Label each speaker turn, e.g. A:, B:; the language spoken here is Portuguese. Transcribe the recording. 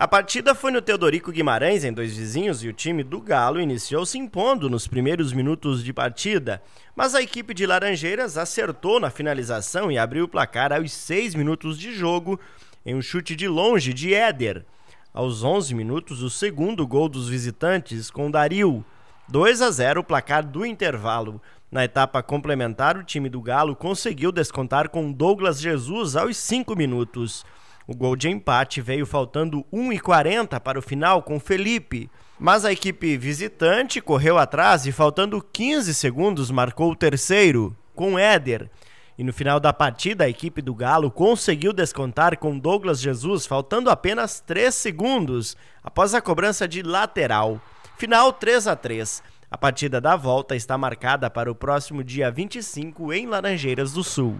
A: A partida foi no Teodorico Guimarães, em dois vizinhos, e o time do Galo iniciou se impondo nos primeiros minutos de partida. Mas a equipe de Laranjeiras acertou na finalização e abriu o placar aos seis minutos de jogo, em um chute de longe de Éder. Aos 11 minutos, o segundo gol dos visitantes com Daril. 2 a 0 o placar do intervalo. Na etapa complementar, o time do Galo conseguiu descontar com Douglas Jesus aos 5 minutos. O gol de empate veio faltando 1,40 para o final com Felipe. Mas a equipe visitante correu atrás e, faltando 15 segundos, marcou o terceiro, com Éder. E no final da partida, a equipe do Galo conseguiu descontar com Douglas Jesus, faltando apenas 3 segundos após a cobrança de lateral. Final 3 a 3 A partida da volta está marcada para o próximo dia 25 em Laranjeiras do Sul.